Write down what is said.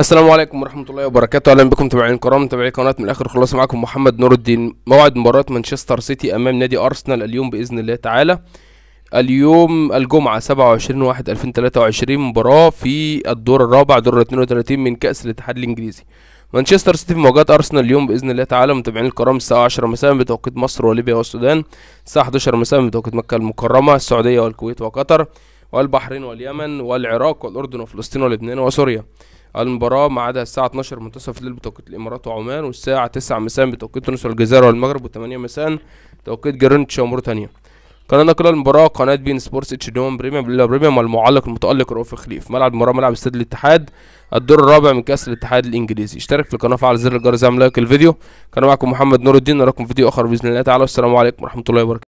السلام عليكم ورحمه الله وبركاته اهلا بكم متابعين الكرام متابعي قناه من الاخر خلاص معكم محمد نور الدين موعد مباراه مانشستر سيتي امام نادي ارسنال اليوم باذن الله تعالى اليوم الجمعة 27 واحد 2023 مباراة في الدور الرابع دور 32 من كأس الاتحاد الإنجليزي مانشستر سيتي في مواجهة أرسنال اليوم بإذن الله تعالى متابعين الكرام الساعة 10 مساء بتوقيت مصر وليبيا والسودان الساعة 11 مساء بتوقيت مكة المكرمة السعودية والكويت وقطر والبحرين واليمن والعراق والأردن وفلسطين ولبنان وسوريا المباراة ما عدا الساعة 12 منتصف الليل بتوقيت الإمارات وعمان والساعة 9 مساء بتوقيت تونس والجزائر والمغرب و8 مساء توقيت جرينتش وموريتانيا قناة نقل المباراة قناة بين سبورتس اتش دوم بريميوم بلا بريميوم والمعلق المتألق رؤوف خليف ملعب المباراة ملعب استاد الاتحاد الدور الرابع من كأس الاتحاد الإنجليزي اشترك في القناة فعل زر الجرس اعمل لايك الفيديو كان معكم محمد نور الدين نراكم فيديو آخر بإذن الله تعالى والسلام عليكم ورحمة الله وبركاته